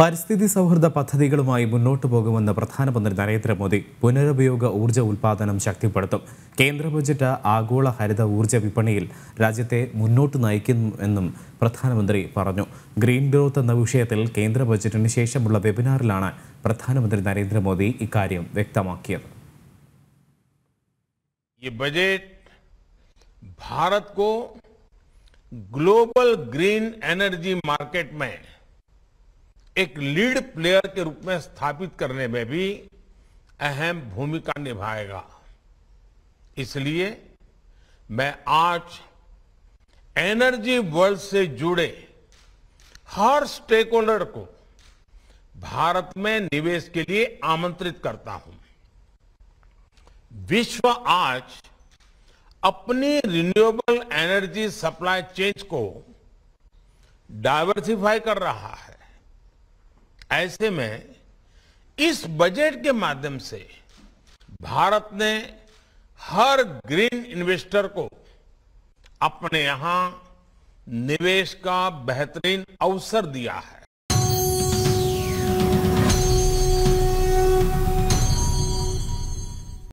പരിസ്ഥിതി സൗഹൃദ പദ്ധതികളുമായി മുന്നോട്ടു പോകുമെന്ന് പ്രധാനമന്ത്രി നരേന്ദ്രമോദി പുനരുപയോഗ ഊർജ്ജ ഉൽപാദനം ശക്തിപ്പെടുത്തും കേന്ദ്ര ബജറ്റ് ആഗോള ഹരിത ഊർജ്ജ വിപണിയിൽ രാജ്യത്തെ മുന്നോട്ട് നയിക്കുമെന്നും പ്രധാനമന്ത്രി പറഞ്ഞു ഗ്രീൻ ഗ്രോത്ത് എന്ന വിഷയത്തിൽ കേന്ദ്ര ബജറ്റിന് ശേഷമുള്ള വെബിനാറിലാണ് പ്രധാനമന്ത്രി നരേന്ദ്രമോദി ഇക്കാര്യം വ്യക്തമാക്കിയത് भारत को ग्लोबल ग्रीन एक लीड प्लेयर के रूप में स्थापित करने में भी अहम भूमिका निभाएगा इसलिए मैं आज एनर्जी वर्ल्ड से जुड़े हर स्टेक होल्डर को भारत में निवेश के लिए आमंत्रित करता हूं विश्व आज अपनी रिन्यूएबल एनर्जी सप्लाई चेंज को डायवर्सिफाई कर रहा है ऐसे में इस बजट के माध्यम से भारत ने हर ग्रीन इन्वेस्टर को अपने यहां निवेश का बेहतरीन अवसर दिया है